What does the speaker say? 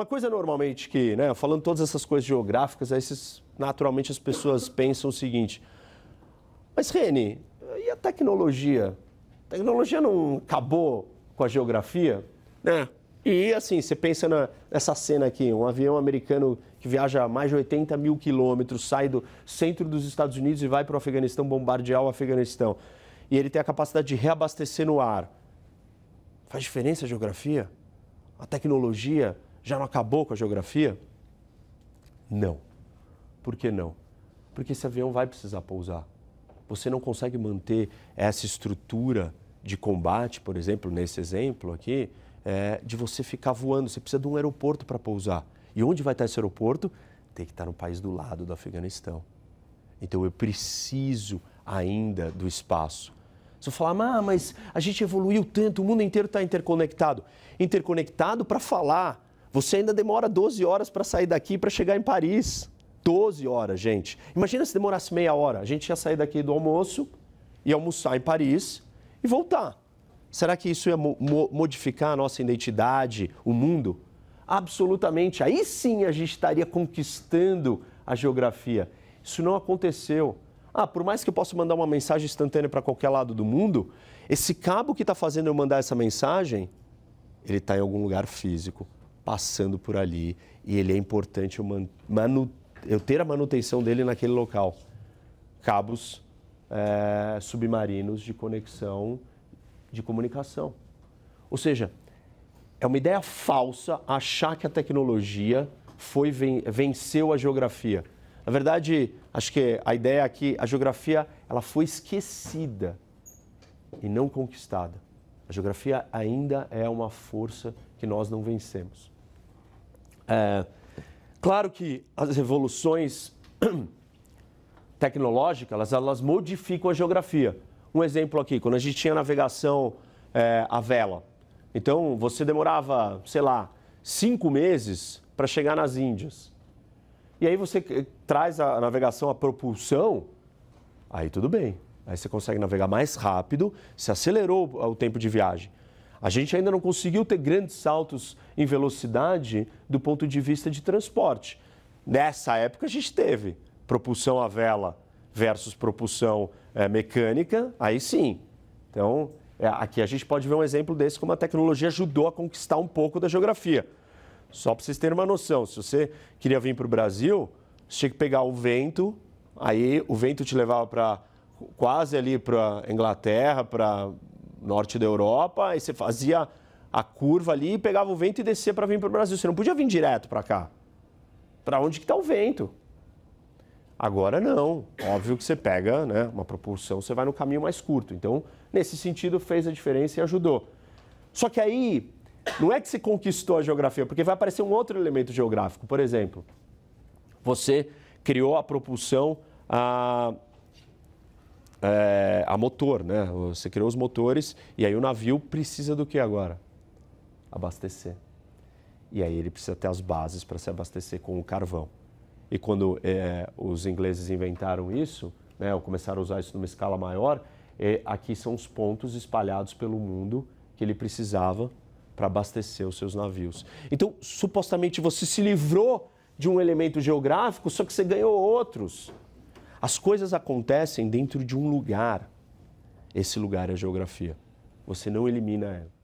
Uma coisa normalmente que, né, falando todas essas coisas geográficas, esses, naturalmente as pessoas pensam o seguinte: mas Rene, e a tecnologia? A tecnologia não acabou com a geografia? Né? E assim, você pensa na, nessa cena aqui: um avião americano que viaja a mais de 80 mil quilômetros, sai do centro dos Estados Unidos e vai para o Afeganistão bombardear o Afeganistão. E ele tem a capacidade de reabastecer no ar. Faz diferença a geografia? A tecnologia? já não acabou com a geografia? Não. Por que não? Porque esse avião vai precisar pousar. Você não consegue manter essa estrutura de combate, por exemplo, nesse exemplo aqui, é, de você ficar voando. Você precisa de um aeroporto para pousar. E onde vai estar esse aeroporto? Tem que estar no país do lado do Afeganistão. Então eu preciso ainda do espaço. Você falar, ah, mas a gente evoluiu tanto, o mundo inteiro está interconectado. Interconectado para falar você ainda demora 12 horas para sair daqui para chegar em Paris. 12 horas, gente. Imagina se demorasse meia hora. A gente ia sair daqui do almoço, ia almoçar em Paris e voltar. Será que isso ia mo modificar a nossa identidade, o mundo? Absolutamente. Aí sim a gente estaria conquistando a geografia. Isso não aconteceu. Ah, por mais que eu possa mandar uma mensagem instantânea para qualquer lado do mundo, esse cabo que está fazendo eu mandar essa mensagem, ele está em algum lugar físico passando por ali e ele é importante eu, manu, eu ter a manutenção dele naquele local. Cabos é, submarinos de conexão de comunicação. Ou seja, é uma ideia falsa achar que a tecnologia foi venceu a geografia. Na verdade, acho que a ideia aqui, é a geografia, ela foi esquecida e não conquistada. A geografia ainda é uma força que nós não vencemos. É, claro que as revoluções tecnológicas, elas, elas modificam a geografia. Um exemplo aqui, quando a gente tinha navegação é, à vela, então você demorava, sei lá, cinco meses para chegar nas Índias. E aí você eh, traz a navegação à propulsão, aí tudo bem. Aí você consegue navegar mais rápido, se acelerou o tempo de viagem. A gente ainda não conseguiu ter grandes saltos em velocidade do ponto de vista de transporte. Nessa época a gente teve propulsão a vela versus propulsão é, mecânica, aí sim. Então, é, aqui a gente pode ver um exemplo desse, como a tecnologia ajudou a conquistar um pouco da geografia. Só para vocês terem uma noção, se você queria vir para o Brasil, você tinha que pegar o vento, aí o vento te levava para quase ali para Inglaterra, para norte da Europa, e você fazia a curva ali, pegava o vento e descia para vir para o Brasil. Você não podia vir direto para cá. Para onde que está o vento? Agora não. Óbvio que você pega né, uma propulsão. você vai no caminho mais curto. Então, nesse sentido, fez a diferença e ajudou. Só que aí, não é que você conquistou a geografia, porque vai aparecer um outro elemento geográfico. Por exemplo, você criou a propulsão... Ah, é, a motor, né? Você criou os motores e aí o navio precisa do que agora? Abastecer. E aí ele precisa ter as bases para se abastecer com o carvão. E quando é, os ingleses inventaram isso, né, ou começaram a usar isso numa escala maior, é, aqui são os pontos espalhados pelo mundo que ele precisava para abastecer os seus navios. Então, supostamente você se livrou de um elemento geográfico, só que você ganhou outros. As coisas acontecem dentro de um lugar. Esse lugar é a geografia. Você não elimina ela.